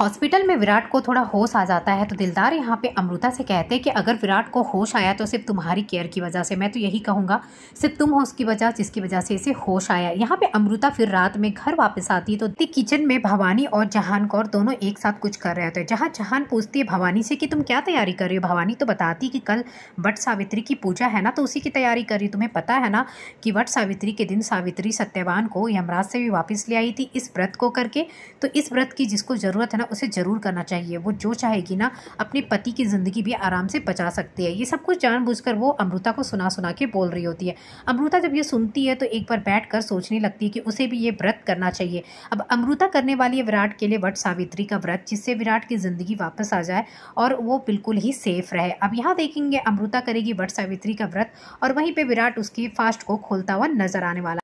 hospital में विराट को थोड़ा होश आ जाता है तो दिलदार यहाँ पे अमृता से कहते हैं कि अगर विराट को होश आया तो सिर्फ तुम्हारी केयर की वजह से मैं तो यही कहूँगा सिर्फ तुम हो उसकी वजह जिसकी वजह से इसे होश आया यहाँ पे अमृता फिर रात में घर वापस आती है तो किचन में भवानी और जहान कौर दोनों एक साथ कुछ कर रहे होते हैं जहाँ जहान पूछती है भवानी से कि तुम क्या तैयारी कर रही हो भवानी तो बताती कि कल वट सावित्री की पूजा है ना तो उसी की तैयारी कर रही तुम्हें पता है ना कि वट सावित्री के दिन सावित्री सत्यवान को यमराज से भी वापस ले आई थी इस व्रत को करके तो इस व्रत की जिसको ज़रूरत है ना उसे ज़रूर करना चाहिए वो जो चाहेगी ना अपने पति की ज़िंदगी भी आराम से बचा सकती है ये सब कुछ जानबूझकर वो अमृता को सुना सुना के बोल रही होती है अमृता जब ये सुनती है तो एक बार बैठ कर सोचने लगती है कि उसे भी ये व्रत करना चाहिए अब अमृता करने वाली है विराट के लिए वट सावित्री का व्रत जिससे विराट की ज़िंदगी वापस आ जाए और वो बिल्कुल ही सेफ़ रहे अब यहाँ देखेंगे अमृता करेगी वट सावित्री का व्रत और वहीं पर विराट उसकी फास्ट को खोलता हुआ नजर आने वाला